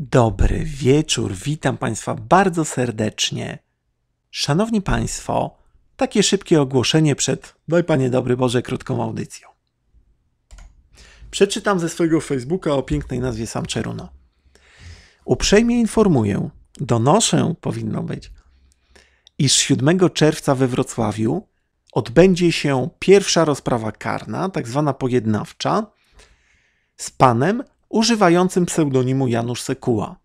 Dobry wieczór, witam Państwa bardzo serdecznie. Szanowni Państwo, takie szybkie ogłoszenie przed, daj no Panie Dobry Boże, krótką audycją. Przeczytam ze swojego Facebooka o pięknej nazwie Sam Czeruno. Uprzejmie informuję, donoszę powinno być, iż 7 czerwca we Wrocławiu odbędzie się pierwsza rozprawa karna, tak zwana pojednawcza, z panem używającym pseudonimu Janusz Sekuła.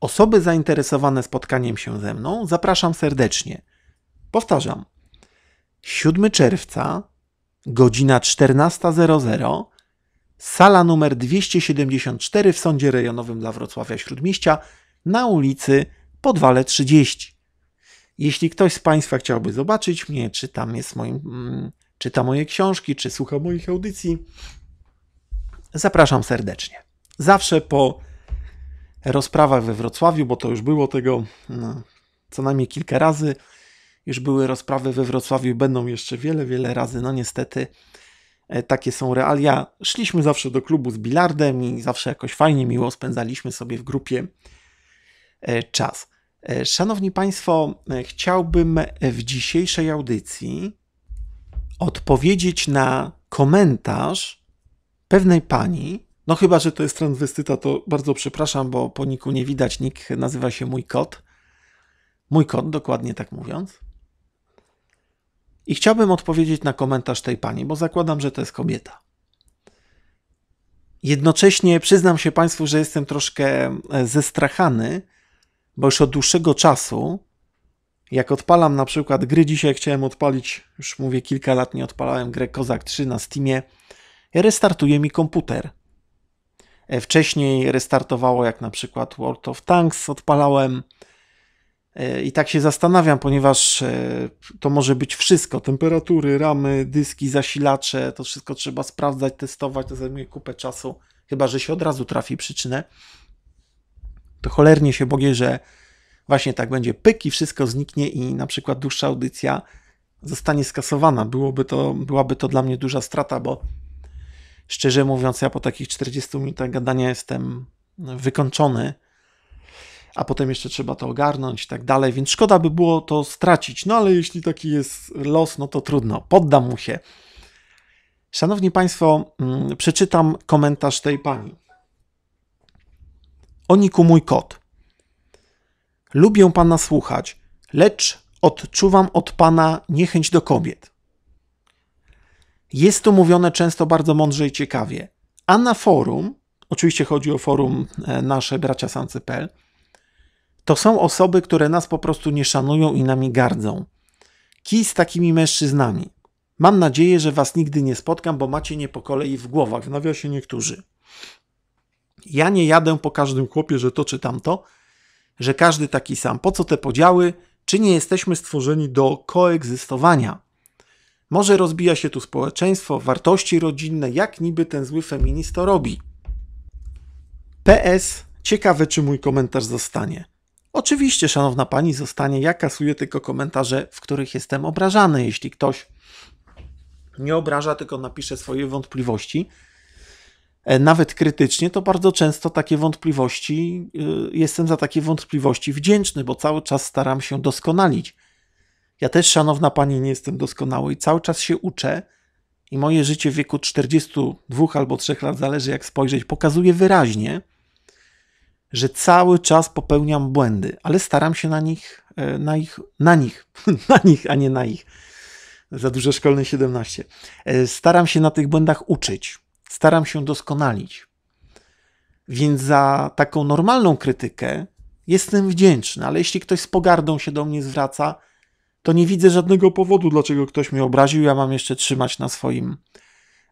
Osoby zainteresowane spotkaniem się ze mną zapraszam serdecznie. Powtarzam. 7 czerwca, godzina 14.00, sala numer 274 w Sądzie Rejonowym dla Wrocławia Śródmieścia na ulicy Podwale 30. Jeśli ktoś z Państwa chciałby zobaczyć mnie, czy tam jest moim, mm, czy czyta moje książki, czy słucha moich audycji, Zapraszam serdecznie. Zawsze po rozprawach we Wrocławiu, bo to już było tego no, co najmniej kilka razy, już były rozprawy we Wrocławiu, będą jeszcze wiele, wiele razy. No niestety e, takie są realia. Szliśmy zawsze do klubu z bilardem i zawsze jakoś fajnie, miło spędzaliśmy sobie w grupie e, czas. E, szanowni Państwo, chciałbym w dzisiejszej audycji odpowiedzieć na komentarz pewnej pani, no chyba, że to jest transwestyta, to bardzo przepraszam, bo po niku nie widać, nik. nazywa się Mój Kot. Mój Kot, dokładnie tak mówiąc. I chciałbym odpowiedzieć na komentarz tej pani, bo zakładam, że to jest kobieta. Jednocześnie przyznam się Państwu, że jestem troszkę e, zestrachany, bo już od dłuższego czasu, jak odpalam na przykład gry, dzisiaj chciałem odpalić, już mówię kilka lat nie odpalałem grę Kozak 3 na Steamie, restartuje mi komputer. E, wcześniej restartowało jak na przykład World of Tanks odpalałem e, i tak się zastanawiam, ponieważ e, to może być wszystko, temperatury, ramy, dyski, zasilacze, to wszystko trzeba sprawdzać, testować, to zajmuje kupę czasu, chyba że się od razu trafi przyczynę. To cholernie się boję, że właśnie tak będzie pyk i wszystko zniknie i na przykład dłuższa audycja zostanie skasowana. Byłoby to, byłaby to dla mnie duża strata, bo szczerze mówiąc, ja po takich 40 minutach gadania jestem wykończony, a potem jeszcze trzeba to ogarnąć i tak dalej, więc szkoda by było to stracić. No ale jeśli taki jest los, no to trudno, poddam mu się. Szanowni Państwo, mm, przeczytam komentarz tej pani. Oniku mój kot. Lubię Pana słuchać, lecz odczuwam od Pana niechęć do kobiet. Jest to mówione często bardzo mądrze i ciekawie. A na forum, oczywiście chodzi o forum e, nasze bracia Sancy.pl, to są osoby, które nas po prostu nie szanują i nami gardzą. Kij z takimi mężczyznami. Mam nadzieję, że was nigdy nie spotkam, bo macie nie po kolei w głowach, w nawiasie niektórzy. Ja nie jadę po każdym chłopie, że to czy tamto, że każdy taki sam. Po co te podziały? Czy nie jesteśmy stworzeni do koegzystowania? Może rozbija się tu społeczeństwo, wartości rodzinne, jak niby ten zły feminista robi. PS, ciekawe czy mój komentarz zostanie. Oczywiście, szanowna pani, zostanie. Ja kasuję tylko komentarze, w których jestem obrażany. Jeśli ktoś nie obraża, tylko napisze swoje wątpliwości, e, nawet krytycznie, to bardzo często takie wątpliwości, y, jestem za takie wątpliwości wdzięczny, bo cały czas staram się doskonalić. Ja też, szanowna pani, nie jestem doskonały i cały czas się uczę. I moje życie w wieku 42 albo 3 lat, zależy jak spojrzeć, pokazuje wyraźnie, że cały czas popełniam błędy, ale staram się na nich, e, na ich, na nich, na nich, a nie na ich. Za dużo szkolne 17. E, staram się na tych błędach uczyć, staram się doskonalić. Więc za taką normalną krytykę jestem wdzięczny, ale jeśli ktoś z pogardą się do mnie zwraca, to nie widzę żadnego powodu, dlaczego ktoś mnie obraził. Ja mam jeszcze trzymać na swoim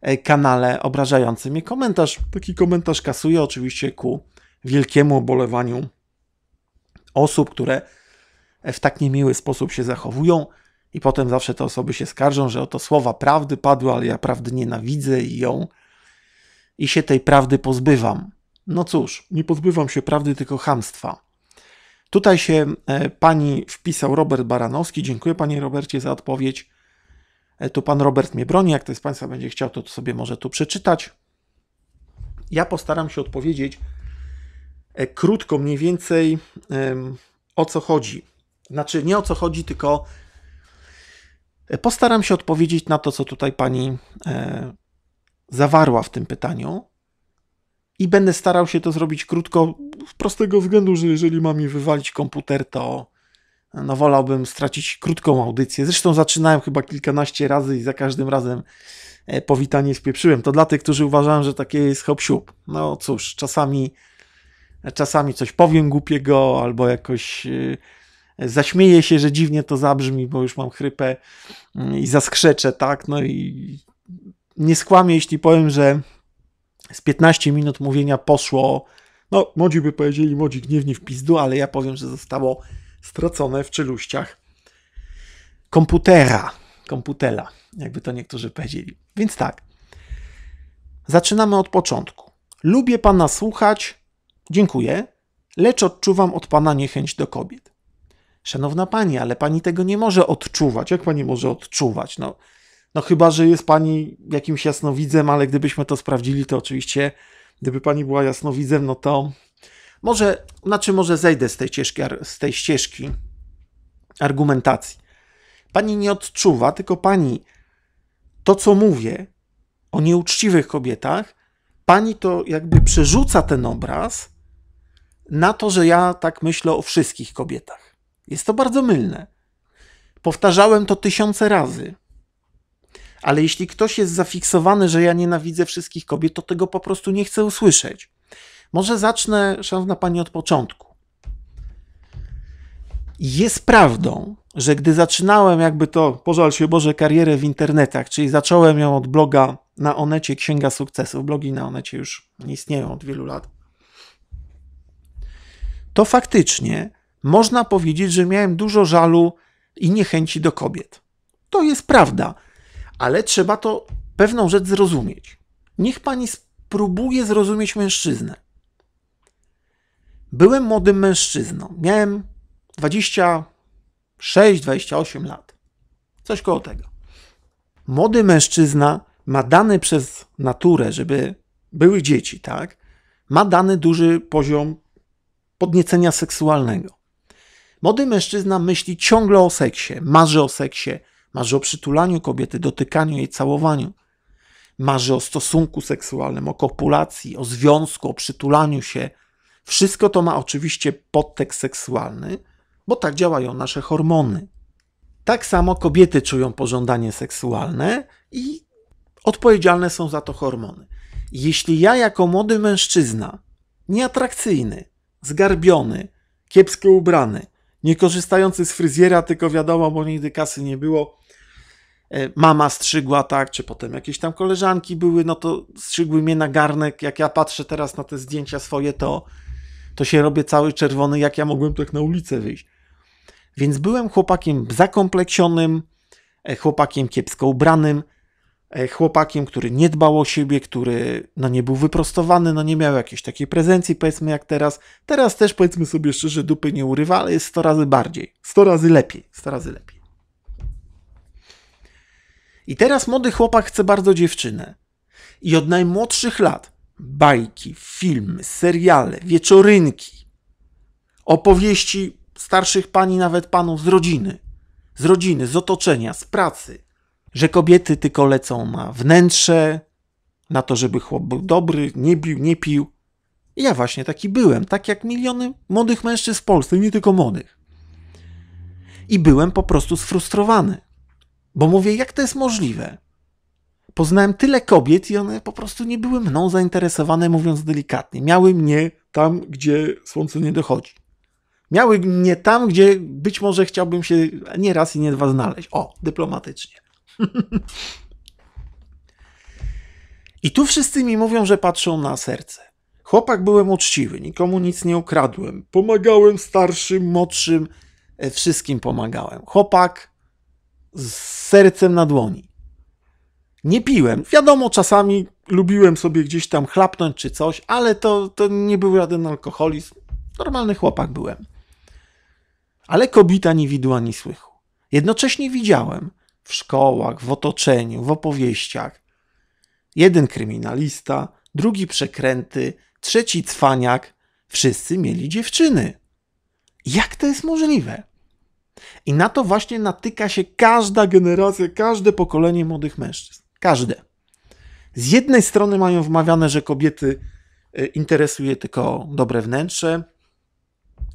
e, kanale obrażający mnie komentarz. Taki komentarz kasuje oczywiście ku wielkiemu obolewaniu osób, które e, w tak niemiły sposób się zachowują. I potem zawsze te osoby się skarżą, że oto słowa prawdy padły, ale ja prawdy nienawidzę i ją i się tej prawdy pozbywam. No cóż, nie pozbywam się prawdy, tylko hamstwa. Tutaj się e, pani wpisał Robert Baranowski. Dziękuję panie Robercie za odpowiedź. E, tu pan Robert mnie broni. Jak ktoś z państwa będzie chciał, to, to sobie może tu przeczytać. Ja postaram się odpowiedzieć e, krótko mniej więcej o co chodzi. Znaczy nie o co chodzi, tylko postaram się odpowiedzieć na to, co tutaj pani zawarła w tym pytaniu i będę starał się to zrobić krótko, z prostego względu, że jeżeli mam mi wywalić komputer, to e, no wolałbym stracić krótką audycję. Zresztą zaczynałem chyba kilkanaście razy i za każdym razem e, powitanie spieprzyłem. To dla tych, którzy uważają, że takie jest hop -siup. No cóż, czasami, czasami coś powiem głupiego albo jakoś e, zaśmieję się, że dziwnie to zabrzmi, bo już mam chrypę mm, i zaskrzeczę, tak? No i nie skłamię, jeśli powiem, że z 15 minut mówienia poszło, no młodzi by powiedzieli, młodzi gniewni w pizdu, ale ja powiem, że zostało stracone w czeluściach komputera, komputela, jakby to niektórzy powiedzieli. Więc tak, zaczynamy od początku. Lubię Pana słuchać, dziękuję, lecz odczuwam od Pana niechęć do kobiet. Szanowna Pani, ale Pani tego nie może odczuwać. Jak Pani może odczuwać? No, no chyba, że jest pani jakimś jasnowidzem, ale gdybyśmy to sprawdzili, to oczywiście, gdyby pani była jasnowidzem, no to może, znaczy może zejdę z tej ścieżki, z tej ścieżki argumentacji. Pani nie odczuwa, tylko pani to, co mówię o nieuczciwych kobietach, pani to jakby przerzuca ten obraz na to, że ja tak myślę o wszystkich kobietach. Jest to bardzo mylne. Powtarzałem to tysiące razy. Ale jeśli ktoś jest zafiksowany, że ja nienawidzę wszystkich kobiet, to tego po prostu nie chcę usłyszeć. Może zacznę, szanowna pani, od początku. Jest prawdą, że gdy zaczynałem, jakby to, pożal się Boże, karierę w internetach, czyli zacząłem ją od bloga na Onecie Księga Sukcesów, blogi na Onecie już nie istnieją od wielu lat, to faktycznie można powiedzieć, że miałem dużo żalu i niechęci do kobiet. To jest prawda ale trzeba to pewną rzecz zrozumieć. Niech pani spróbuje zrozumieć mężczyznę. Byłem młodym mężczyzną. Miałem 26-28 lat. Coś koło tego. Młody mężczyzna ma dany przez naturę, żeby były dzieci, tak? Ma dany duży poziom podniecenia seksualnego. Młody mężczyzna myśli ciągle o seksie, marzy o seksie, marzy o przytulaniu kobiety, dotykaniu jej, całowaniu. Marzy o stosunku seksualnym, o kopulacji, o związku, o przytulaniu się. Wszystko to ma oczywiście podtekst seksualny, bo tak działają nasze hormony. Tak samo kobiety czują pożądanie seksualne i odpowiedzialne są za to hormony. Jeśli ja jako młody mężczyzna, nieatrakcyjny, zgarbiony, kiepsko ubrany, nie korzystający z fryzjera, tylko wiadomo, bo nigdy kasy nie było, E, mama strzygła, tak, czy potem jakieś tam koleżanki były, no to strzygły mnie na garnek. Jak ja patrzę teraz na te zdjęcia swoje, to, to się robię cały czerwony, jak ja mogłem tak na ulicę wyjść. Więc byłem chłopakiem zakompleksionym, e, chłopakiem kiepsko ubranym, e, chłopakiem, który nie dbał o siebie, który no nie był wyprostowany, no nie miał jakiejś takiej prezencji, powiedzmy jak teraz. Teraz też powiedzmy sobie szczerze, dupy nie urywa, ale jest 100 razy bardziej, 100 razy lepiej, 100 razy lepiej. I teraz młody chłopak chce bardzo dziewczynę. I od najmłodszych lat bajki, filmy, seriale, wieczorynki, opowieści starszych pani, nawet panów z rodziny, z rodziny, z otoczenia, z pracy, że kobiety tylko lecą na wnętrze, na to, żeby chłop był dobry, nie bił, nie pił. I ja właśnie taki byłem, tak jak miliony młodych mężczyzn w Polsce, nie tylko młodych. I byłem po prostu sfrustrowany. Bo mówię, jak to jest możliwe? Poznałem tyle kobiet i one po prostu nie były mną zainteresowane, mówiąc delikatnie. Miały mnie tam, gdzie słońce nie dochodzi. Miały mnie tam, gdzie być może chciałbym się nie raz i nie dwa znaleźć. O, dyplomatycznie. I tu wszyscy mi mówią, że patrzą na serce. Chłopak byłem uczciwy, nikomu nic nie ukradłem. Pomagałem starszym, młodszym, e, wszystkim pomagałem. Chłopak z sercem na dłoni. Nie piłem. Wiadomo, czasami lubiłem sobie gdzieś tam chlapnąć czy coś, ale to, to nie był żaden alkoholizm. Normalny chłopak byłem. Ale kobita nie widła ani słychu. Jednocześnie widziałem w szkołach, w otoczeniu, w opowieściach jeden kryminalista, drugi przekręty, trzeci cwaniak. Wszyscy mieli dziewczyny. Jak to jest możliwe? I na to właśnie natyka się każda generacja, każde pokolenie młodych mężczyzn. Każde. Z jednej strony mają wmawiane, że kobiety y, interesuje tylko dobre wnętrze,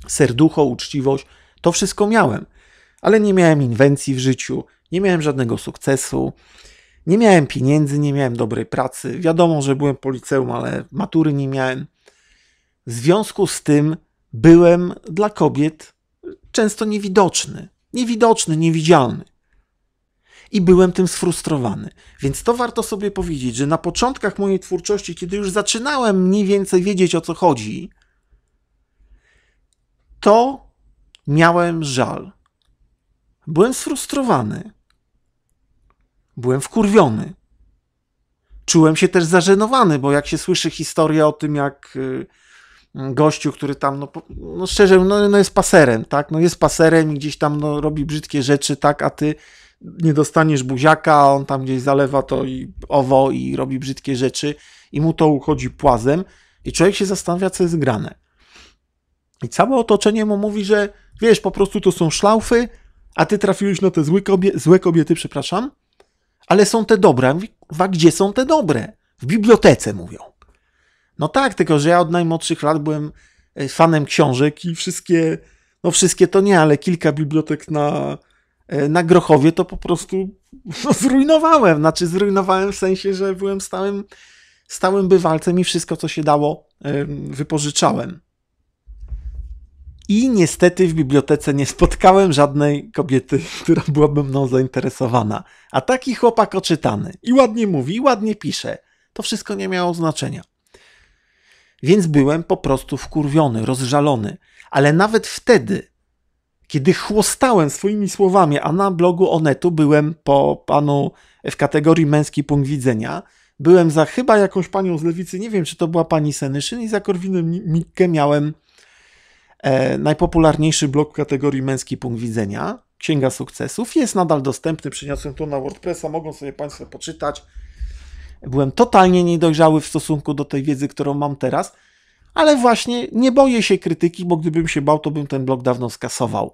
serducho, uczciwość. To wszystko miałem, ale nie miałem inwencji w życiu, nie miałem żadnego sukcesu, nie miałem pieniędzy, nie miałem dobrej pracy. Wiadomo, że byłem po liceum, ale matury nie miałem. W związku z tym byłem dla kobiet często niewidoczny, niewidoczny, niewidzialny. I byłem tym sfrustrowany. Więc to warto sobie powiedzieć, że na początkach mojej twórczości, kiedy już zaczynałem mniej więcej wiedzieć o co chodzi, to miałem żal. Byłem sfrustrowany. Byłem wkurwiony. Czułem się też zażenowany, bo jak się słyszy historię o tym, jak y, gościu, który tam, no, no szczerze, no, no, jest paserem, tak? No jest paserem i gdzieś tam no, robi brzydkie rzeczy, tak? A ty nie dostaniesz buziaka, a on tam gdzieś zalewa to i owo i robi brzydkie rzeczy i mu to uchodzi płazem i człowiek się zastanawia, co jest grane. I całe otoczenie mu mówi, że wiesz, po prostu to są szlaufy, a ty trafiłeś na te złe, kobie złe kobiety, przepraszam, ale są te dobre. a gdzie są te dobre? W bibliotece mówią. No tak, tylko że ja od najmłodszych lat byłem e, fanem książek i wszystkie, no wszystkie to nie, ale kilka bibliotek na, e, na Grochowie to po prostu no, zrujnowałem. Znaczy zrujnowałem w sensie, że byłem stałym, stałym bywalcem i wszystko, co się dało, e, wypożyczałem. I niestety w bibliotece nie spotkałem żadnej kobiety, która byłaby mną zainteresowana. A taki chłopak oczytany i ładnie mówi, i ładnie pisze. To wszystko nie miało znaczenia. Więc byłem po prostu wkurwiony, rozżalony. Ale nawet wtedy, kiedy chłostałem swoimi słowami, a na blogu Onetu byłem po panu w kategorii męski punkt widzenia, byłem za chyba jakąś panią z lewicy, nie wiem czy to była pani Senyszyn i za Korwinem Mikke miałem e, najpopularniejszy blog w kategorii męski punkt widzenia, Księga Sukcesów, jest nadal dostępny, przyniosłem to na WordPressa, mogą sobie państwo poczytać, byłem totalnie niedojrzały w stosunku do tej wiedzy, którą mam teraz, ale właśnie nie boję się krytyki, bo gdybym się bał, to bym ten blog dawno skasował.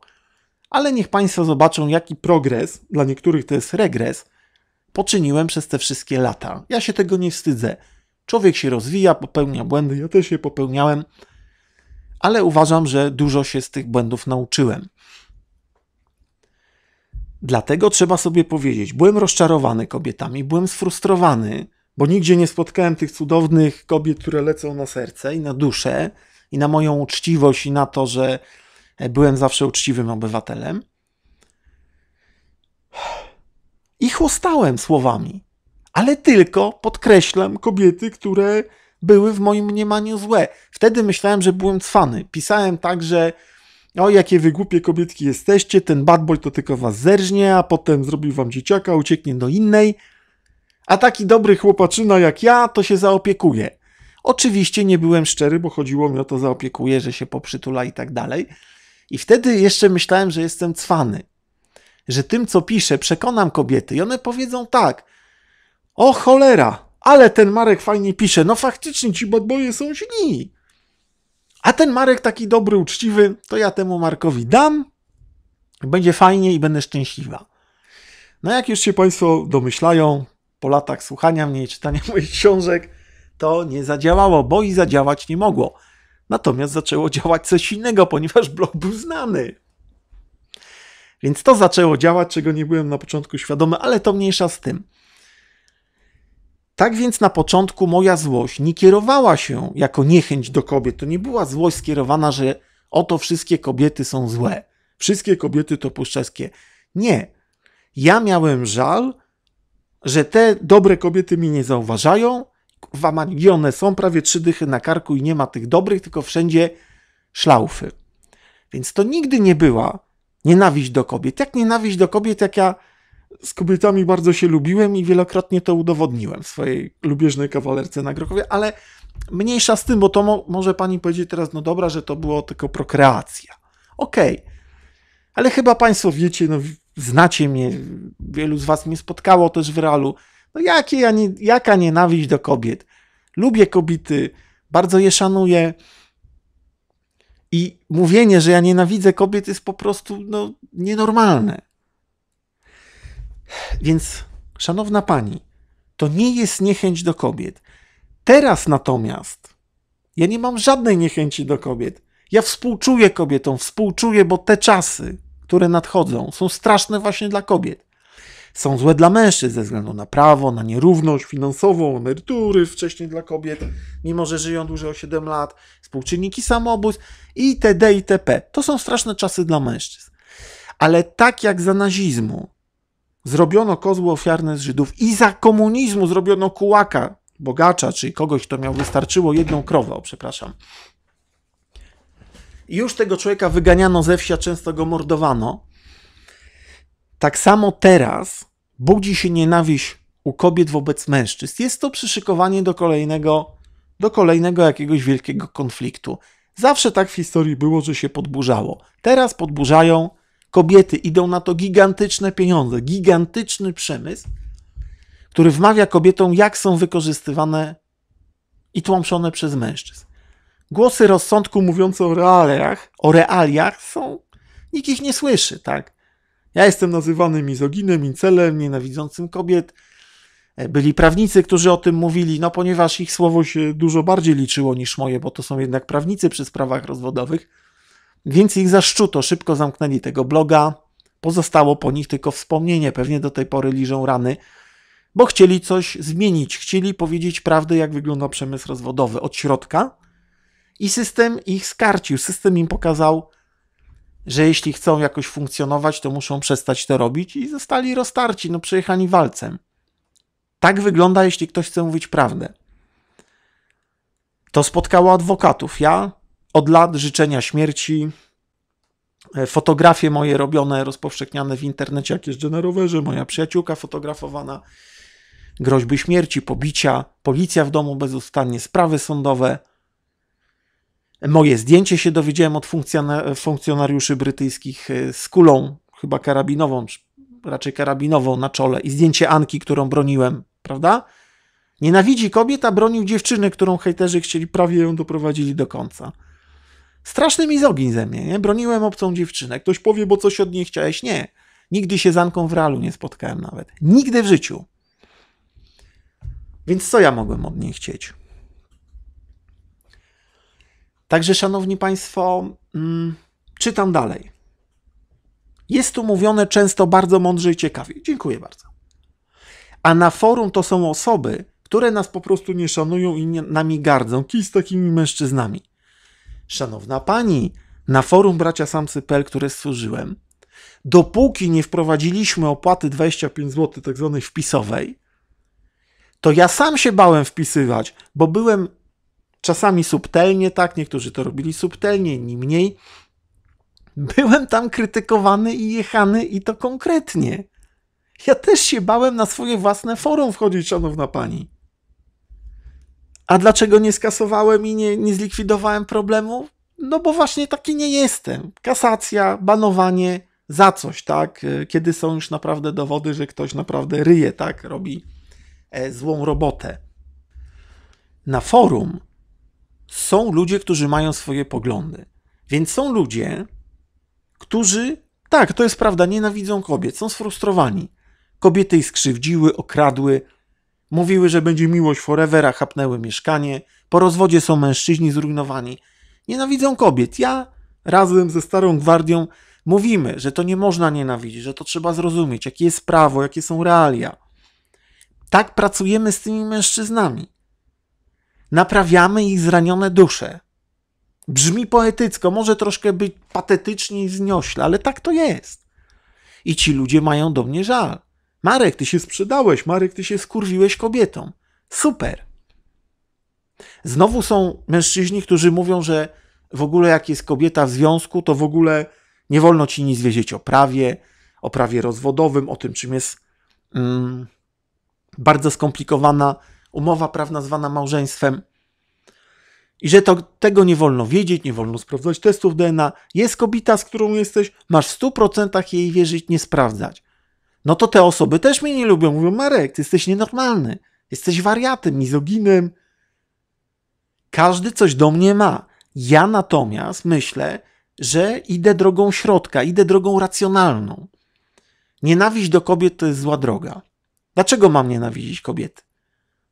Ale niech Państwo zobaczą, jaki progres, dla niektórych to jest regres, poczyniłem przez te wszystkie lata. Ja się tego nie wstydzę. Człowiek się rozwija, popełnia błędy, ja też je popełniałem, ale uważam, że dużo się z tych błędów nauczyłem. Dlatego trzeba sobie powiedzieć, byłem rozczarowany kobietami, byłem sfrustrowany, bo nigdzie nie spotkałem tych cudownych kobiet, które lecą na serce i na duszę, i na moją uczciwość, i na to, że e, byłem zawsze uczciwym obywatelem. I chłostałem słowami, ale tylko podkreślam kobiety, które były w moim mniemaniu złe. Wtedy myślałem, że byłem cwany. Pisałem tak, że o jakie wy głupie kobietki jesteście, ten bad boy to tylko was zerżnie, a potem zrobił wam dzieciaka, ucieknie do innej, a taki dobry chłopaczyna jak ja to się zaopiekuje. Oczywiście nie byłem szczery, bo chodziło mi o to zaopiekuje, że się poprzytula i tak dalej. I wtedy jeszcze myślałem, że jestem cwany, że tym co piszę przekonam kobiety i one powiedzą tak, o cholera, ale ten Marek fajnie pisze, no faktycznie ci badboje są źli. A ten Marek taki dobry, uczciwy, to ja temu Markowi dam, będzie fajnie i będę szczęśliwa. No jak już się Państwo domyślają, po latach słuchania mnie i czytania moich książek, to nie zadziałało, bo i zadziałać nie mogło. Natomiast zaczęło działać coś innego, ponieważ blog był znany. Więc to zaczęło działać, czego nie byłem na początku świadomy, ale to mniejsza z tym. Tak więc na początku moja złość nie kierowała się jako niechęć do kobiet. To nie była złość skierowana, że oto wszystkie kobiety są złe. Wszystkie kobiety to puszczeskie. Nie. Ja miałem żal, że te dobre kobiety mi nie zauważają. Kurwa, one są prawie trzy dychy na karku i nie ma tych dobrych, tylko wszędzie szlaufy. Więc to nigdy nie była nienawiść do kobiet. Jak nienawiść do kobiet, jak ja z kobietami bardzo się lubiłem i wielokrotnie to udowodniłem w swojej lubieżnej kawalerce na Grochowie, ale mniejsza z tym, bo to mo może pani powiedzieć teraz, no dobra, że to było tylko prokreacja. Okej, okay. ale chyba państwo wiecie, no znacie mnie, wielu z was mnie spotkało też w realu, no jakie ja nie, jaka nienawiść do kobiet. Lubię kobiety, bardzo je szanuję, i mówienie, że ja nienawidzę kobiet jest po prostu no, nienormalne. Więc, szanowna pani, to nie jest niechęć do kobiet. Teraz natomiast ja nie mam żadnej niechęci do kobiet. Ja współczuję kobietom, współczuję, bo te czasy, które nadchodzą, są straszne właśnie dla kobiet. Są złe dla mężczyzn ze względu na prawo, na nierówność finansową, emerytury wcześniej dla kobiet, mimo że żyją dłużej o 7 lat, współczynniki samobójstw itd. itp. To są straszne czasy dla mężczyzn. Ale tak jak za nazizmu, zrobiono kozły ofiarne z Żydów i za komunizmu zrobiono kułaka, bogacza, czy kogoś, kto miał wystarczyło jedną krowę, o, przepraszam. I już tego człowieka wyganiano ze wsi, a często go mordowano. Tak samo teraz budzi się nienawiść u kobiet wobec mężczyzn. Jest to przyszykowanie do kolejnego, do kolejnego jakiegoś wielkiego konfliktu. Zawsze tak w historii było, że się podburzało. Teraz podburzają kobiety, idą na to gigantyczne pieniądze, gigantyczny przemysł, który wmawia kobietom, jak są wykorzystywane i tłamszone przez mężczyzn. Głosy rozsądku mówiące o realiach, o realiach są, nikt ich nie słyszy, tak? Ja jestem nazywany mizoginem, incelem, nienawidzącym kobiet. E, byli prawnicy, którzy o tym mówili, no ponieważ ich słowo się dużo bardziej liczyło niż moje, bo to są jednak prawnicy przy sprawach rozwodowych więc ich zaszczuto, szybko zamknęli tego bloga. Pozostało po nich tylko wspomnienie, pewnie do tej pory liżą rany, bo chcieli coś zmienić, chcieli powiedzieć prawdę, jak wygląda przemysł rozwodowy od środka. I system ich skarcił, system im pokazał, że jeśli chcą jakoś funkcjonować, to muszą przestać to robić i zostali roztarci, no przejechani walcem. Tak wygląda, jeśli ktoś chce mówić prawdę. To spotkało adwokatów. Ja od lat życzenia śmierci, e, fotografie moje robione, rozpowszechniane w internecie, jak jeżdżę na rowerze, moja przyjaciółka fotografowana, groźby śmierci, pobicia, policja w domu bezustannie, sprawy sądowe. Moje zdjęcie się dowiedziałem od funkcjonariuszy brytyjskich e, z kulą, chyba karabinową, raczej karabinową na czole i zdjęcie Anki, którą broniłem, prawda? Nienawidzi kobiet, a bronił dziewczyny, którą hejterzy chcieli, prawie ją doprowadzili do końca. Straszny mizogin ze mnie, nie? Broniłem obcą dziewczynę. Ktoś powie, bo coś od niej chciałeś. Nie. Nigdy się z Anką w realu nie spotkałem nawet. Nigdy w życiu. Więc co ja mogłem od niej chcieć? Także, szanowni państwo, mm, czytam dalej. Jest tu mówione często bardzo mądrze i ciekawie. Dziękuję bardzo. A na forum to są osoby, które nas po prostu nie szanują i nami gardzą. Kij z takimi mężczyznami. Szanowna pani, na forum bracia samsy.pl, które stworzyłem, dopóki nie wprowadziliśmy opłaty 25 zł, tak zwanej wpisowej, to ja sam się bałem wpisywać, bo byłem czasami subtelnie, tak, niektórzy to robili subtelnie, inni mniej. Byłem tam krytykowany i jechany i to konkretnie. Ja też się bałem na swoje własne forum wchodzić, szanowna pani. A dlaczego nie skasowałem i nie, nie zlikwidowałem problemu? No bo właśnie taki nie jestem. Kasacja, banowanie za coś, tak? E, kiedy są już naprawdę dowody, że ktoś naprawdę ryje, tak? Robi e, złą robotę. Na forum są ludzie, którzy mają swoje poglądy. Więc są ludzie, którzy, tak, to jest prawda, nienawidzą kobiet, są sfrustrowani. Kobiety ich skrzywdziły, okradły, Mówiły, że będzie miłość forevera, chapnęły mieszkanie. Po rozwodzie są mężczyźni zrujnowani. Nienawidzą kobiet. Ja razem ze Starą Gwardią mówimy, że to nie można nienawidzić, że to trzeba zrozumieć, jakie jest prawo, jakie są realia. Tak pracujemy z tymi mężczyznami. Naprawiamy ich zranione dusze. Brzmi poetycko, może troszkę być patetycznie i zniośle, ale tak to jest. I ci ludzie mają do mnie żal. Marek, ty się sprzedałeś, Marek, ty się skurwiłeś kobietom. Super. Znowu są mężczyźni, którzy mówią, że w ogóle jak jest kobieta w związku, to w ogóle nie wolno ci nic wiedzieć o prawie, o prawie rozwodowym, o tym, czym jest mm, bardzo skomplikowana umowa prawna zwana małżeństwem. I że to, tego nie wolno wiedzieć, nie wolno sprawdzać testów DNA. Jest kobieta, z którą jesteś, masz w 100% jej wierzyć, nie sprawdzać no to te osoby też mnie nie lubią. Mówią, Marek, ty jesteś nienormalny, jesteś wariatem, mizoginem. Każdy coś do mnie ma. Ja natomiast myślę, że idę drogą środka, idę drogą racjonalną. Nienawiść do kobiet to jest zła droga. Dlaczego mam nienawidzić kobiety?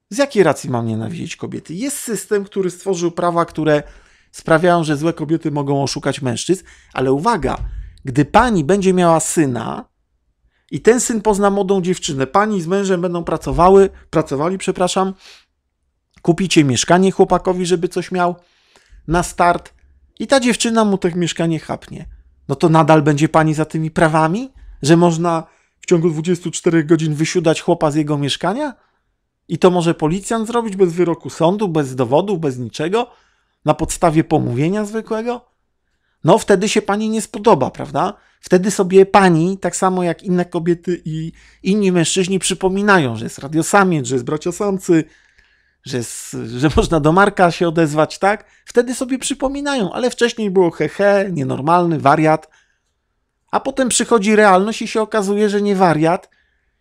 Z jakiej racji mam nienawidzić kobiety? Jest system, który stworzył prawa, które sprawiają, że złe kobiety mogą oszukać mężczyzn, ale uwaga, gdy pani będzie miała syna, i ten syn pozna młodą dziewczynę. Pani z mężem będą pracowały, pracowali, przepraszam. Kupicie mieszkanie chłopakowi, żeby coś miał na start. I ta dziewczyna mu to mieszkanie chapnie. No to nadal będzie pani za tymi prawami, że można w ciągu 24 godzin wysiudać chłopa z jego mieszkania? I to może policjant zrobić bez wyroku sądu, bez dowodów, bez niczego, na podstawie pomówienia zwykłego? No wtedy się pani nie spodoba, prawda? Wtedy sobie pani, tak samo jak inne kobiety i inni mężczyźni, przypominają, że jest radiosamiec, że jest braciosamcy, że, że można do Marka się odezwać, tak? Wtedy sobie przypominają, ale wcześniej było hehe, he, nienormalny, wariat. A potem przychodzi realność i się okazuje, że nie wariat,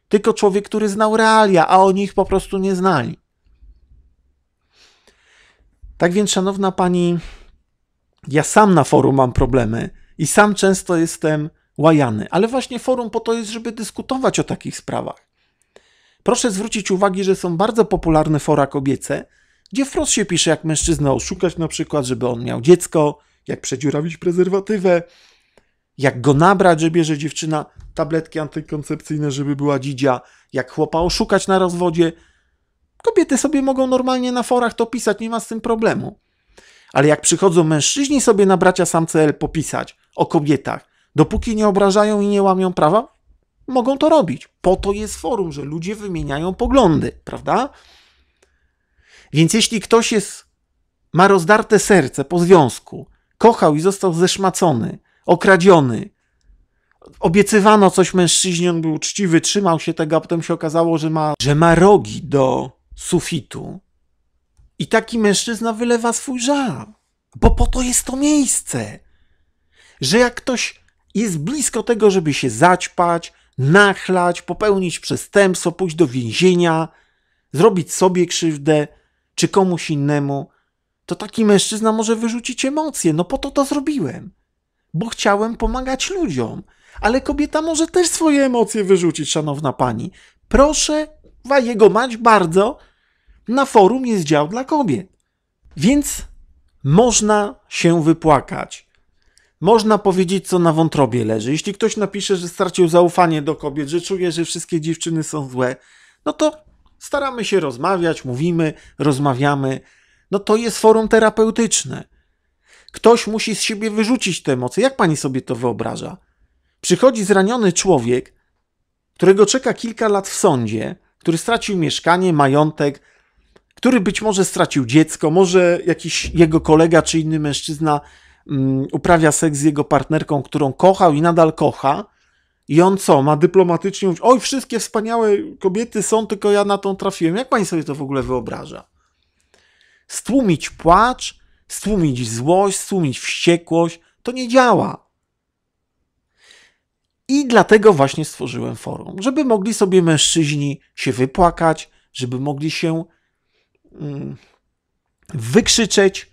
tylko człowiek, który znał realia, a oni ich po prostu nie znali. Tak więc, szanowna pani, ja sam na forum mam problemy i sam często jestem łajany. Ale właśnie forum po to jest, żeby dyskutować o takich sprawach. Proszę zwrócić uwagę, że są bardzo popularne fora kobiece, gdzie wprost się pisze, jak mężczyzna, oszukać na przykład, żeby on miał dziecko, jak przedziurawić prezerwatywę, jak go nabrać, że bierze dziewczyna tabletki antykoncepcyjne, żeby była dzidzia, jak chłopa oszukać na rozwodzie. Kobiety sobie mogą normalnie na forach to pisać, nie ma z tym problemu. Ale jak przychodzą mężczyźni sobie na bracia CL popisać, o kobietach, dopóki nie obrażają i nie łamią prawa, mogą to robić. Po to jest forum, że ludzie wymieniają poglądy, prawda? Więc jeśli ktoś jest, ma rozdarte serce po związku, kochał i został zeszmacony, okradziony, obiecywano coś mężczyźnie, on był uczciwy, trzymał się tego, a potem się okazało, że ma, że ma rogi do sufitu. I taki mężczyzna wylewa swój żal, bo po to jest to miejsce że jak ktoś jest blisko tego, żeby się zaćpać, nachlać, popełnić przestępstwo, pójść do więzienia, zrobić sobie krzywdę czy komuś innemu, to taki mężczyzna może wyrzucić emocje. No po to to zrobiłem, bo chciałem pomagać ludziom. Ale kobieta może też swoje emocje wyrzucić, szanowna pani. Proszę, wa jego mać bardzo, na forum jest dział dla kobiet. Więc można się wypłakać. Można powiedzieć, co na wątrobie leży. Jeśli ktoś napisze, że stracił zaufanie do kobiet, że czuje, że wszystkie dziewczyny są złe, no to staramy się rozmawiać, mówimy, rozmawiamy. No to jest forum terapeutyczne. Ktoś musi z siebie wyrzucić te emocje. Jak pani sobie to wyobraża? Przychodzi zraniony człowiek, którego czeka kilka lat w sądzie, który stracił mieszkanie, majątek, który być może stracił dziecko, może jakiś jego kolega czy inny mężczyzna Mm, uprawia seks z jego partnerką, którą kochał i nadal kocha. I on co, ma dyplomatycznie mówić, oj, wszystkie wspaniałe kobiety są, tylko ja na tą trafiłem. Jak pani sobie to w ogóle wyobraża? Stłumić płacz, stłumić złość, stłumić wściekłość, to nie działa. I dlatego właśnie stworzyłem forum, żeby mogli sobie mężczyźni się wypłakać, żeby mogli się mm, wykrzyczeć,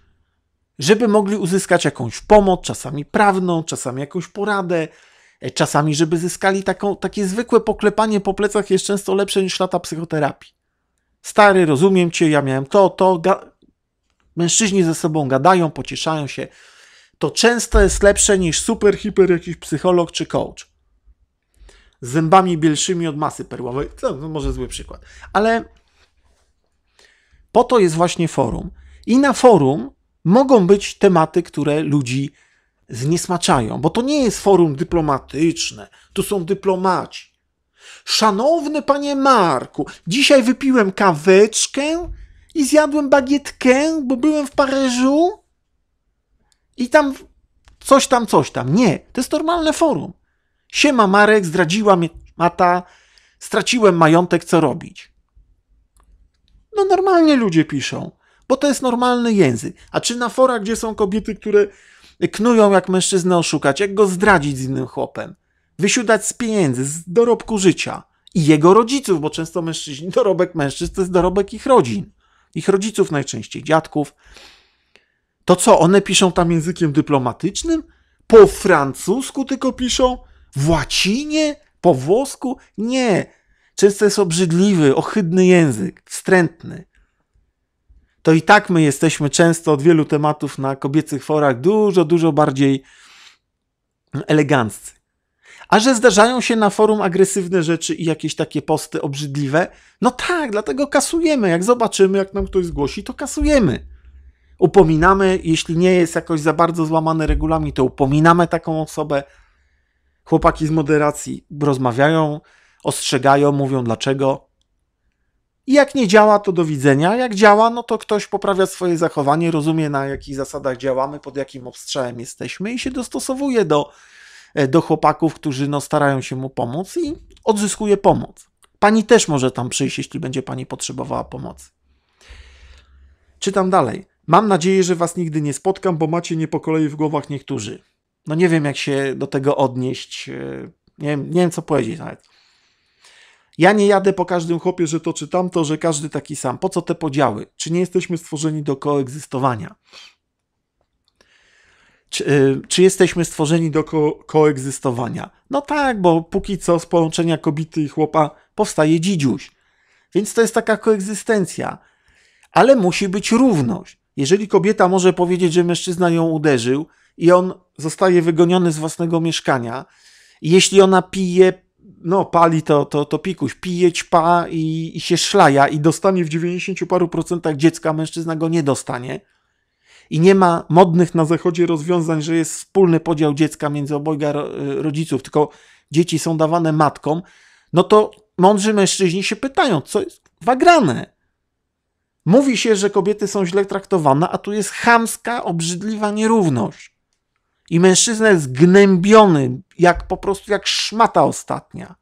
żeby mogli uzyskać jakąś pomoc, czasami prawną, czasami jakąś poradę, e, czasami, żeby zyskali taką, takie zwykłe poklepanie po plecach jest często lepsze niż lata psychoterapii. Stary, rozumiem cię, ja miałem to, to. Mężczyźni ze sobą gadają, pocieszają się. To często jest lepsze niż super, hiper jakiś psycholog czy coach. Z zębami bielszymi od masy perłowej. To, to no może zły przykład. Ale po to jest właśnie forum. I na forum mogą być tematy, które ludzi zniesmaczają, bo to nie jest forum dyplomatyczne, tu są dyplomaci. Szanowny panie Marku, dzisiaj wypiłem kaweczkę i zjadłem bagietkę, bo byłem w Paryżu i tam coś tam, coś tam. Nie, to jest normalne forum. Siema Marek, zdradziła mnie mata, straciłem majątek, co robić? No normalnie ludzie piszą bo to jest normalny język. A czy na forach, gdzie są kobiety, które knują, jak mężczyznę oszukać, jak go zdradzić z innym chłopem, wysiudać z pieniędzy, z dorobku życia i jego rodziców, bo często mężczyźni, dorobek mężczyzn to jest dorobek ich rodzin, ich rodziców najczęściej, dziadków. To co, one piszą tam językiem dyplomatycznym? Po francusku tylko piszą? W łacinie? Po włosku? Nie. Często jest obrzydliwy, ohydny język, wstrętny to i tak my jesteśmy często od wielu tematów na kobiecych forach dużo, dużo bardziej eleganccy. A że zdarzają się na forum agresywne rzeczy i jakieś takie posty obrzydliwe, no tak, dlatego kasujemy. Jak zobaczymy, jak nam ktoś zgłosi, to kasujemy. Upominamy, jeśli nie jest jakoś za bardzo złamany regulamin, to upominamy taką osobę. Chłopaki z moderacji rozmawiają, ostrzegają, mówią dlaczego. I jak nie działa, to do widzenia. Jak działa, no to ktoś poprawia swoje zachowanie, rozumie na jakich zasadach działamy, pod jakim obstrzałem jesteśmy i się dostosowuje do, e, do chłopaków, którzy no, starają się mu pomóc i odzyskuje pomoc. Pani też może tam przyjść, jeśli będzie pani potrzebowała pomocy. Czytam dalej. Mam nadzieję, że was nigdy nie spotkam, bo macie nie po kolei w głowach niektórzy. No nie wiem, jak się do tego odnieść. E, nie wiem, nie wiem co powiedzieć nawet. Ja nie jadę po każdym chłopie, że to czy tamto, że każdy taki sam. Po co te podziały? Czy nie jesteśmy stworzeni do koegzystowania? Czy, y, czy, jesteśmy stworzeni do ko koegzystowania? No tak, bo póki co z połączenia kobiety i chłopa powstaje dzidziuś. Więc to jest taka koegzystencja. Ale musi być równość. Jeżeli kobieta może powiedzieć, że mężczyzna ją uderzył i on zostaje wygoniony z własnego mieszkania, jeśli ona pije, no pali to, to, to pikuś, pije, ćpa i, i się szlaja i dostanie w 90 paru procentach dziecka, mężczyzna go nie dostanie. I nie ma modnych na zachodzie rozwiązań, że jest wspólny podział dziecka między obojga y, rodziców, tylko dzieci są dawane matkom, no to mądrzy mężczyźni się pytają, co jest wagrane. Mówi się, że kobiety są źle traktowane, a tu jest chamska, obrzydliwa nierówność. I mężczyzna jest gnębiony, jak po prostu jak szmata ostatnia.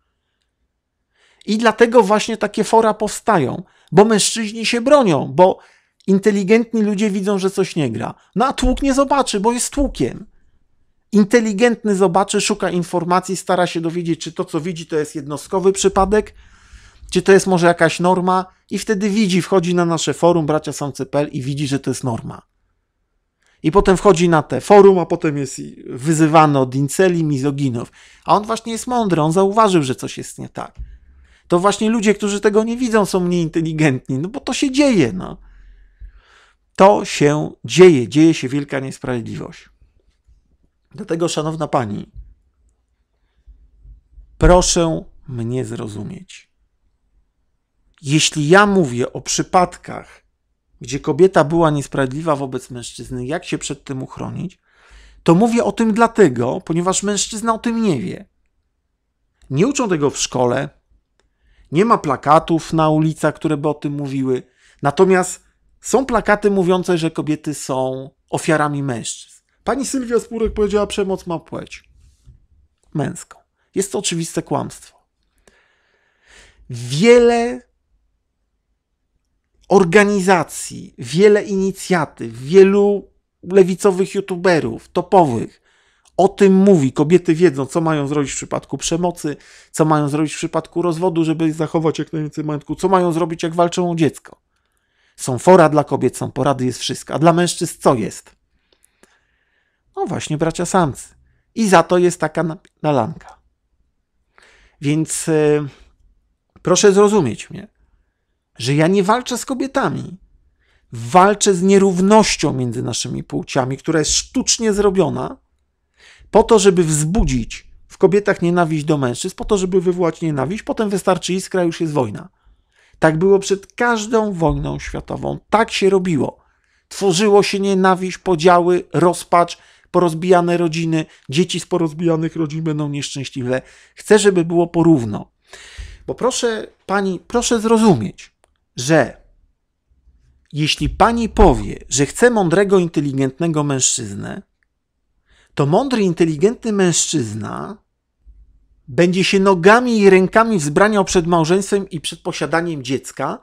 I dlatego właśnie takie fora powstają, bo mężczyźni się bronią, bo inteligentni ludzie widzą, że coś nie gra. No a tłuk nie zobaczy, bo jest tłukiem. Inteligentny zobaczy, szuka informacji, stara się dowiedzieć, czy to, co widzi, to jest jednostkowy przypadek, czy to jest może jakaś norma, i wtedy widzi, wchodzi na nasze forum bracia i widzi, że to jest norma. I potem wchodzi na te forum, a potem jest wyzywany od inceli, mizoginów. A on właśnie jest mądry, on zauważył, że coś jest nie tak. To właśnie ludzie, którzy tego nie widzą, są mniej inteligentni, no bo to się dzieje, no. To się dzieje, dzieje się wielka niesprawiedliwość. Dlatego, szanowna pani, proszę mnie zrozumieć. Jeśli ja mówię o przypadkach gdzie kobieta była niesprawiedliwa wobec mężczyzny, jak się przed tym uchronić, to mówię o tym dlatego, ponieważ mężczyzna o tym nie wie. Nie uczą tego w szkole, nie ma plakatów na ulicach, które by o tym mówiły. Natomiast są plakaty mówiące, że kobiety są ofiarami mężczyzn. Pani Sylwia Spurek powiedziała, że przemoc ma płeć męską. Jest to oczywiste kłamstwo. Wiele organizacji, wiele inicjatyw, wielu lewicowych youtuberów, topowych. O tym mówi. Kobiety wiedzą, co mają zrobić w przypadku przemocy, co mają zrobić w przypadku rozwodu, żeby zachować jak najwięcej majątku, co mają zrobić, jak walczą o dziecko. Są fora dla kobiet, są porady, jest wszystko. A dla mężczyzn co jest? No właśnie, bracia samcy. I za to jest taka nalanka. Więc yy, proszę zrozumieć mnie że ja nie walczę z kobietami. Walczę z nierównością między naszymi płciami, która jest sztucznie zrobiona, po to, żeby wzbudzić w kobietach nienawiść do mężczyzn, po to, żeby wywołać nienawiść, potem wystarczy iskra, już jest wojna. Tak było przed każdą wojną światową. Tak się robiło. Tworzyło się nienawiść, podziały, rozpacz, porozbijane rodziny, dzieci z porozbijanych rodzin będą nieszczęśliwe. Chcę, żeby było porówno. Bo proszę pani, proszę zrozumieć, że jeśli pani powie, że chce mądrego, inteligentnego mężczyznę, to mądry, inteligentny mężczyzna będzie się nogami i rękami wzbraniał przed małżeństwem i przed posiadaniem dziecka,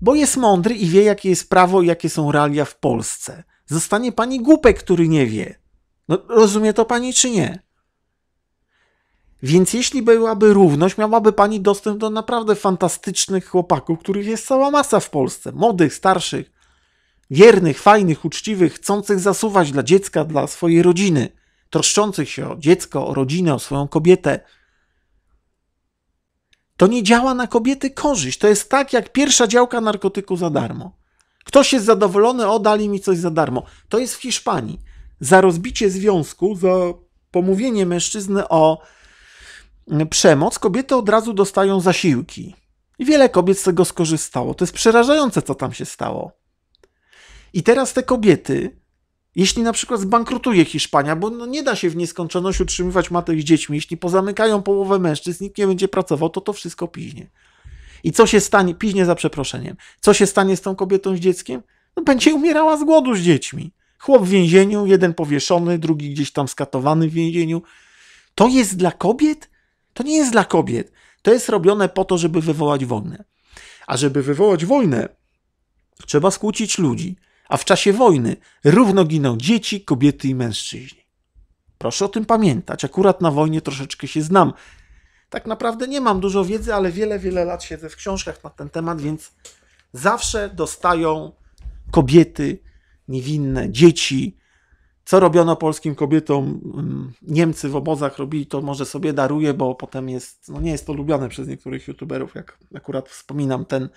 bo jest mądry i wie, jakie jest prawo i jakie są realia w Polsce. Zostanie pani głupek, który nie wie. No, rozumie to pani czy nie? Więc jeśli byłaby równość, miałaby pani dostęp do naprawdę fantastycznych chłopaków, których jest cała masa w Polsce. Młodych, starszych, wiernych, fajnych, uczciwych, chcących zasuwać dla dziecka, dla swojej rodziny, troszczących się o dziecko, o rodzinę, o swoją kobietę. To nie działa na kobiety korzyść. To jest tak jak pierwsza działka narkotyku za darmo. Ktoś jest zadowolony, o dali mi coś za darmo. To jest w Hiszpanii. Za rozbicie związku, za pomówienie mężczyzny o przemoc, kobiety od razu dostają zasiłki. I wiele kobiet z tego skorzystało. To jest przerażające, co tam się stało. I teraz te kobiety, jeśli na przykład zbankrutuje Hiszpania, bo no nie da się w nieskończoność utrzymywać matek z dziećmi, jeśli pozamykają połowę mężczyzn, nikt nie będzie pracował, to to wszystko piźnie. I co się stanie, piźnie za przeproszeniem, co się stanie z tą kobietą z dzieckiem? No będzie umierała z głodu z dziećmi. Chłop w więzieniu, jeden powieszony, drugi gdzieś tam skatowany w więzieniu. To jest dla kobiet to nie jest dla kobiet. To jest robione po to, żeby wywołać wojnę. A żeby wywołać wojnę, trzeba skłócić ludzi. A w czasie wojny równo giną dzieci, kobiety i mężczyźni. Proszę o tym pamiętać. Akurat na wojnie troszeczkę się znam. Tak naprawdę nie mam dużo wiedzy, ale wiele, wiele lat siedzę w książkach na ten temat, więc zawsze dostają kobiety, niewinne, dzieci, co robiono polskim kobietom? Mm, Niemcy w obozach robili to, może sobie daruje, bo potem jest, no nie jest to lubiane przez niektórych youtuberów, jak akurat wspominam ten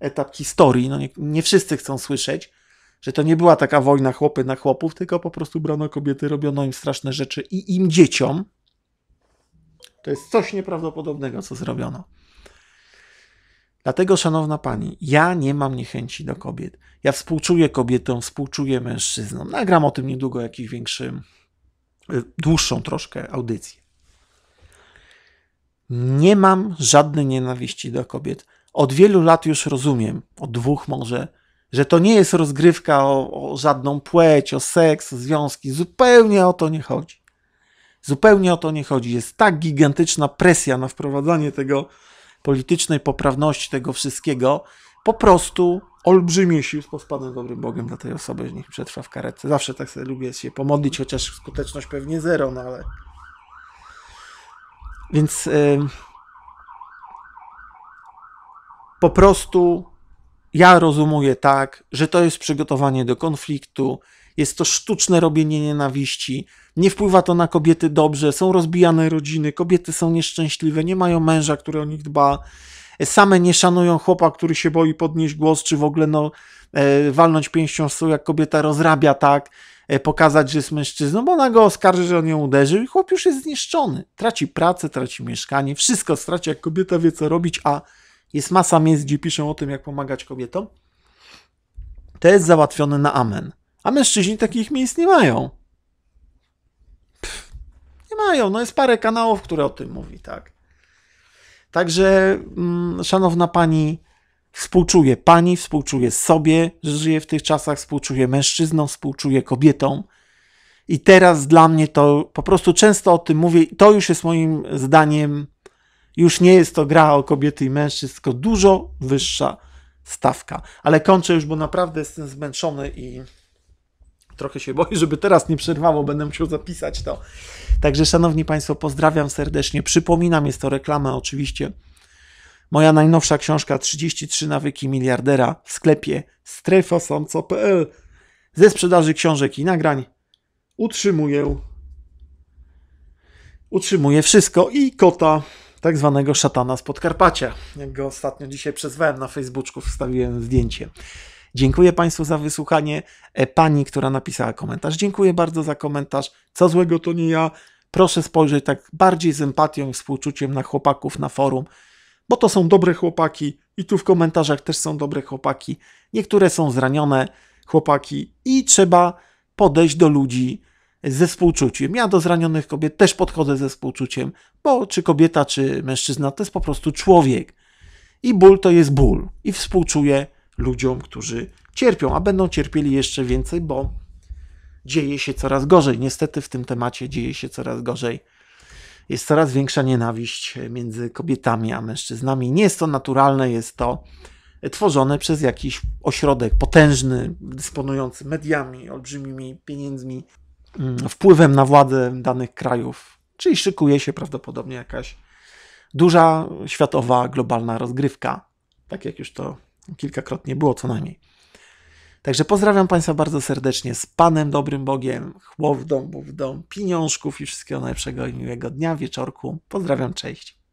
etap historii. No nie, nie wszyscy chcą słyszeć, że to nie była taka wojna chłopy na chłopów, tylko po prostu brano kobiety, robiono im straszne rzeczy i im dzieciom. To jest coś nieprawdopodobnego, co zrobiono. Dlatego, szanowna pani, ja nie mam niechęci do kobiet. Ja współczuję kobietom, współczuję mężczyznom. Nagram o tym niedługo jakiś większy, y, dłuższą troszkę audycję. Nie mam żadnej nienawiści do kobiet. Od wielu lat już rozumiem, od dwóch może, że to nie jest rozgrywka o, o żadną płeć, o seks, o związki. Zupełnie o to nie chodzi. Zupełnie o to nie chodzi. Jest tak gigantyczna presja na wprowadzanie tego politycznej poprawności tego wszystkiego, po prostu olbrzymie sił z pospanem dobrym Bogiem dla tej osoby, że niech przetrwa w karetce. Zawsze tak sobie lubię się pomodlić, chociaż skuteczność pewnie zero, no ale... Więc yy, po prostu ja rozumuję tak, że to jest przygotowanie do konfliktu, jest to sztuczne robienie nienawiści. Nie wpływa to na kobiety dobrze, są rozbijane rodziny, kobiety są nieszczęśliwe, nie mają męża, który o nich dba. Same nie szanują chłopa, który się boi podnieść głos, czy w ogóle no, e, walnąć pięścią w stół, jak kobieta rozrabia, tak? E, pokazać, że jest mężczyzną, bo ona go oskarży, że on ją uderzył i chłop już jest zniszczony. Traci pracę, traci mieszkanie, wszystko straci, jak kobieta wie, co robić, a jest masa miejsc, gdzie piszą o tym, jak pomagać kobietom. To jest załatwione na amen. A mężczyźni takich miejsc nie mają. Pff, nie mają. No jest parę kanałów, które o tym mówi, tak. Także, mm, szanowna pani, współczuję pani, współczuję sobie, że żyję w tych czasach, współczuję mężczyznom, współczuję kobietom. I teraz dla mnie to po prostu często o tym mówię, to już jest moim zdaniem, już nie jest to gra o kobiety i mężczyzn, tylko dużo wyższa stawka. Ale kończę już, bo naprawdę jestem zmęczony i. Trochę się boję, żeby teraz nie przerwało, będę musiał zapisać to. Także, szanowni Państwo, pozdrawiam serdecznie. Przypominam, jest to reklama oczywiście. Moja najnowsza książka 33 nawyki miliardera w sklepie strefosomco.pl ze sprzedaży książek i nagrań utrzymuję utrzymuję wszystko i kota tak zwanego szatana z Podkarpacia. Jak go ostatnio dzisiaj przezwałem na Facebooku, wstawiłem zdjęcie. Dziękuję Państwu za wysłuchanie. E, pani, która napisała komentarz, dziękuję bardzo za komentarz. Co złego to nie ja. Proszę spojrzeć tak bardziej z empatią i współczuciem na chłopaków na forum, bo to są dobre chłopaki i tu w komentarzach też są dobre chłopaki. Niektóre są zranione chłopaki i trzeba podejść do ludzi ze współczuciem. Ja do zranionych kobiet też podchodzę ze współczuciem, bo czy kobieta, czy mężczyzna to jest po prostu człowiek. I ból to jest ból. I współczuję ludziom, którzy cierpią, a będą cierpieli jeszcze więcej, bo dzieje się coraz gorzej. Niestety w tym temacie dzieje się coraz gorzej. Jest coraz większa nienawiść między kobietami a mężczyznami. Nie jest to naturalne, jest to tworzone przez jakiś ośrodek potężny, dysponujący mediami, olbrzymimi pieniędzmi, mm, wpływem na władzę danych krajów. Czyli szykuje się prawdopodobnie jakaś duża światowa, globalna rozgrywka. Tak jak już to Kilkakrotnie było co najmniej. Także pozdrawiam Państwa bardzo serdecznie z Panem Dobrym Bogiem, chłowdą, bówdą, pieniążków i wszystkiego najlepszego i miłego dnia, wieczorku. Pozdrawiam, cześć.